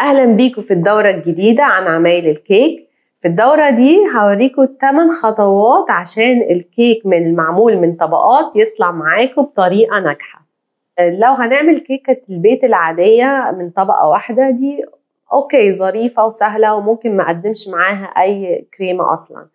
اهلا بيكم في الدورة الجديدة عن عمايل الكيك في الدورة دي هوريكم 8 خطوات عشان الكيك من المعمول من طبقات يطلع معاكم بطريقة ناجحة آه، لو هنعمل كيكة البيت العادية من طبقة واحدة دي اوكي ظريفة وسهلة وممكن ما اقدمش معاها اي كريمة اصلا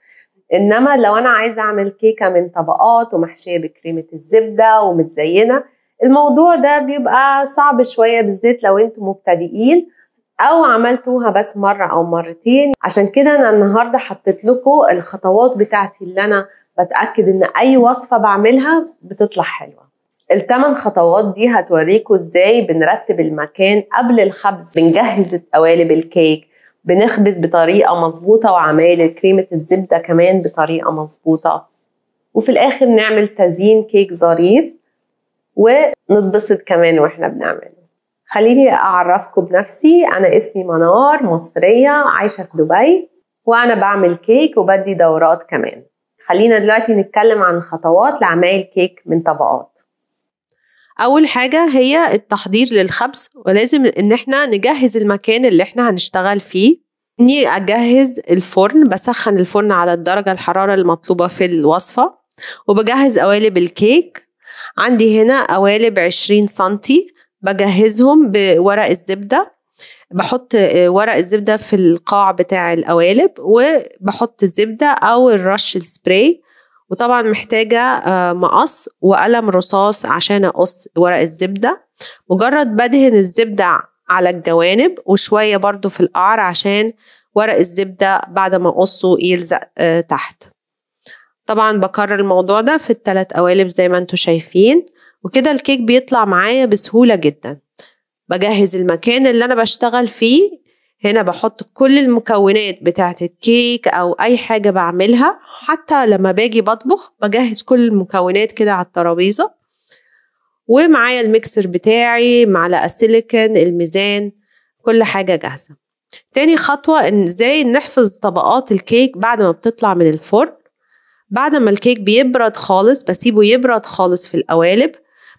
انما لو انا عايزة اعمل كيكة من طبقات ومحشية بكريمة الزبدة ومتزينة الموضوع ده بيبقى صعب شوية بالذات لو انتم مبتدئين او عملتوها بس مره او مرتين عشان كده انا النهارده حطيت لكم الخطوات بتاعتي اللي انا بتاكد ان اي وصفه بعملها بتطلع حلوه الثمان خطوات دي هتوريكوا ازاي بنرتب المكان قبل الخبز بنجهز قوالب الكيك بنخبز بطريقه مظبوطه وعمايل كريمه الزبده كمان بطريقه مظبوطه وفي الاخر نعمل تزيين كيك ظريف ونتبسط كمان واحنا بنعمل خليني أعرفكم بنفسي أنا اسمي منار مصرية عايشة في دبي وأنا بعمل كيك وبدي دورات كمان خلينا دلوقتي نتكلم عن خطوات لعمل كيك من طبقات أول حاجة هي التحضير للخبز ولازم إن إحنا نجهز المكان اللي إحنا هنشتغل فيه إني أجهز الفرن بسخن الفرن على الدرجة الحرارة المطلوبة في الوصفة وبجهز قوالب الكيك عندي هنا قوالب عشرين سنتي بجهزهم بورق الزبده بحط آه، ورق الزبده في القاع بتاع القوالب وبحط الزبده او الرش السبراي وطبعا محتاجه آه، مقص وقلم رصاص عشان اقص ورق الزبده مجرد بدهن الزبده على الجوانب وشويه برضو في القعر عشان ورق الزبده بعد ما اقصه يلزق آه، تحت طبعا بكرر الموضوع ده في الثلاث قوالب زي ما انتم شايفين وكده الكيك بيطلع معايا بسهولة جدا بجهز المكان اللي أنا بشتغل فيه هنا بحط كل المكونات بتاعة الكيك أو أي حاجة بعملها حتى لما باجي بطبخ بجهز كل المكونات كده على الترابيزة ومعايا الميكسر بتاعي معلقة سيليكون الميزان كل حاجة جاهزة تاني خطوة إن ازاي نحفظ طبقات الكيك بعد ما بتطلع من الفرن بعد ما الكيك بيبرد خالص بسيبه يبرد خالص في القوالب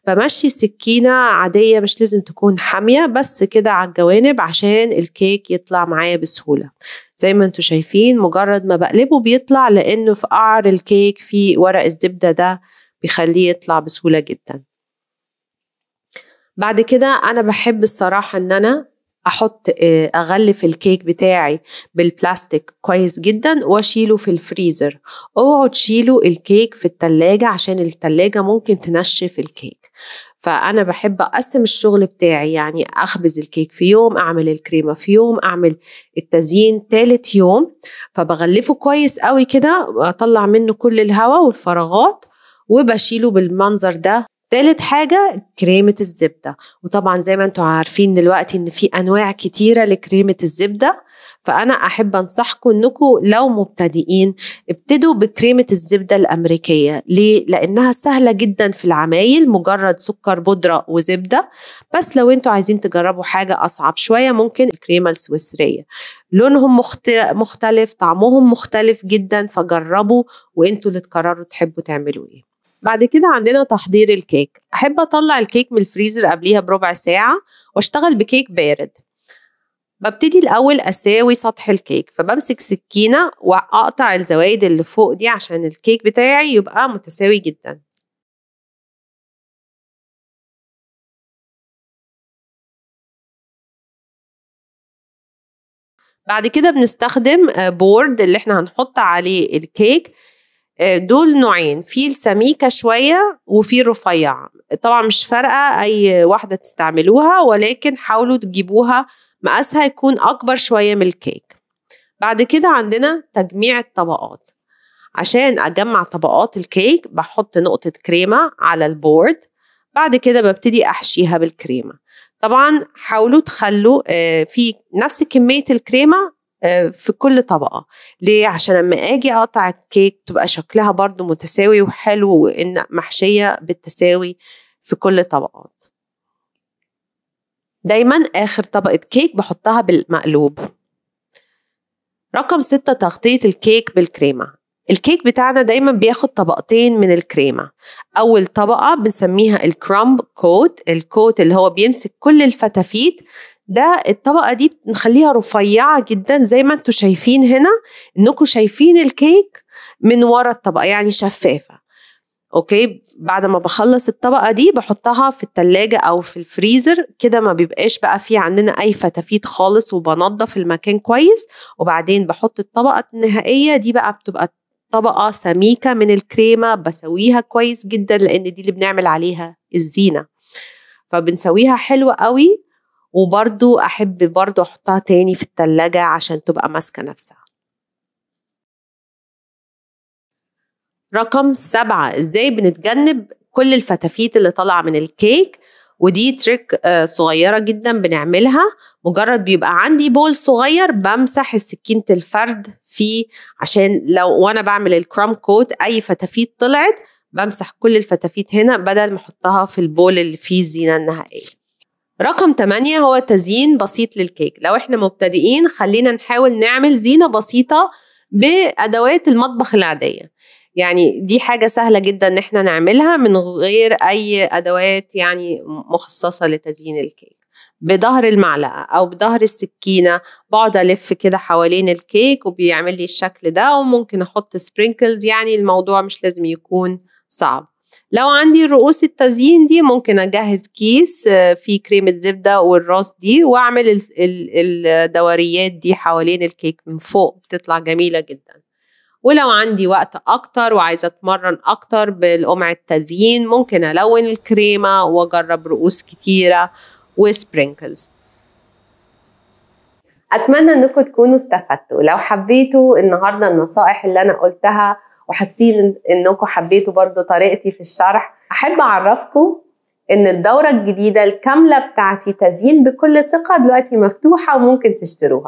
بمشي السكينة عادية مش لازم تكون حامية بس كده على الجوانب عشان الكيك يطلع معايا بسهولة زي ما انتوا شايفين مجرد ما بقلبه بيطلع لأنه في قعر الكيك في ورق الزبدة ده بيخليه يطلع بسهولة جدا بعد كده أنا بحب الصراحة إن أنا احط آه، اغلف الكيك بتاعي بالبلاستيك كويس جدا واشيله في الفريزر اوعوا تشيلوا الكيك في التلاجة عشان التلاجة ممكن تنشف الكيك فانا بحب اقسم الشغل بتاعي يعني اخبز الكيك في يوم اعمل الكريمه في يوم اعمل التزيين تالت يوم فبغلفه كويس قوي كده اطلع منه كل الهواء والفراغات وبشيله بالمنظر ده تالت حاجة كريمة الزبدة وطبعا زي ما انتم عارفين دلوقتي ان في انواع كتيرة لكريمة الزبدة فانا احب انصحكم انكم لو مبتدئين ابتدوا بكريمة الزبدة الامريكية ليه؟ لانها سهلة جدا في العمايل مجرد سكر بودرة وزبدة بس لو انتم عايزين تجربوا حاجة اصعب شوية ممكن الكريمة السويسرية لونهم مختلف طعمهم مختلف جدا فجربوا وانتوا اللي تقرروا تحبوا تعملوا ايه بعد كده عندنا تحضير الكيك أحب أطلع الكيك من الفريزر قبليها بربع ساعة وأشتغل بكيك بارد ببتدي الأول أساوي سطح الكيك فبمسك سكينة وأقطع الزوايد اللي فوق دي عشان الكيك بتاعي يبقى متساوي جدا بعد كده بنستخدم بورد آه، اللي احنا هنحط عليه الكيك آه، دول نوعين في السميكة شوية وفي الرفيعة طبعا مش فارقة أي واحدة تستعملوها ولكن حاولوا تجيبوها مقاسها يكون أكبر شوية من الكيك بعد كده عندنا تجميع الطبقات عشان أجمع طبقات الكيك بحط نقطة كريمة على البورد بعد كده ببتدي أحشيها بالكريمة طبعا حاولوا تخلوا آه، في نفس كمية الكريمة آه، في كل طبقة ليه عشان لما أجي أقطع الكيك تبقى شكلها برضو متساوي وحلو وان محشية بالتساوي في كل طبقات دايما آخر طبقة كيك بحطها بالمقلوب رقم ستة تغطية الكيك بالكريمة الكيك بتاعنا دايما بياخد طبقتين من الكريمة أول طبقة بنسميها الكرامب كوت الكوت اللي هو بيمسك كل الفتافيت ده الطبقه دي بنخليها رفيعه جدا زي ما انتم شايفين هنا انكم شايفين الكيك من ورا الطبقه يعني شفافه اوكي بعد ما بخلص الطبقه دي بحطها في التلاجة او في الفريزر كده ما بيبقاش بقى في عندنا اي فتافيت خالص وبنضف المكان كويس وبعدين بحط الطبقه النهائيه دي بقى بتبقى طبقه سميكه من الكريمه بسويها كويس جدا لان دي اللي بنعمل عليها الزينه فبنسويها حلوه قوي وبرضو أحب برضو أحطها تاني في التلاجة عشان تبقى ماسكة نفسها رقم سبعة إزاي بنتجنب كل الفتافيت اللي طالعة من الكيك ودي تريك آه، صغيرة جدا بنعملها مجرد بيبقى عندي بول صغير بمسح سكينة الفرد فيه عشان لو وأنا بعمل الكرام كوت أي فتافيت طلعت بمسح كل الفتافيت هنا بدل ما أحطها في البول اللي فيه الزينة النهائية رقم 8 هو تزيين بسيط للكيك لو احنا مبتدئين خلينا نحاول نعمل زينة بسيطة بأدوات المطبخ العادية يعني دي حاجة سهلة جدا ان احنا نعملها من غير اي ادوات يعني مخصصة لتزيين الكيك بظهر المعلقة او بظهر السكينة بقعد الف كده حوالين الكيك وبيعمل لي الشكل ده وممكن احط سبرينكلز يعني الموضوع مش لازم يكون صعب لو عندي رؤوس التزيين دي ممكن اجهز كيس آه، فيه كريمه زبده والراس دي واعمل الدوريات دي حوالين الكيك من فوق بتطلع جميله جدا ولو عندي وقت اكتر وعايزه اتمرن اكتر بالقمع التزيين ممكن الون الكريمه واجرب رؤوس كتيره وسبرينكلز اتمنى انكم تكونوا استفدتوا لو حبيتوا النهارده النصائح اللي انا قلتها وحاسين انكم حبيتوا برضو طريقتي في الشرح احب اعرفكم ان الدوره الجديده الكامله بتاعتي تزيين بكل ثقه دلوقتي مفتوحه وممكن تشتروها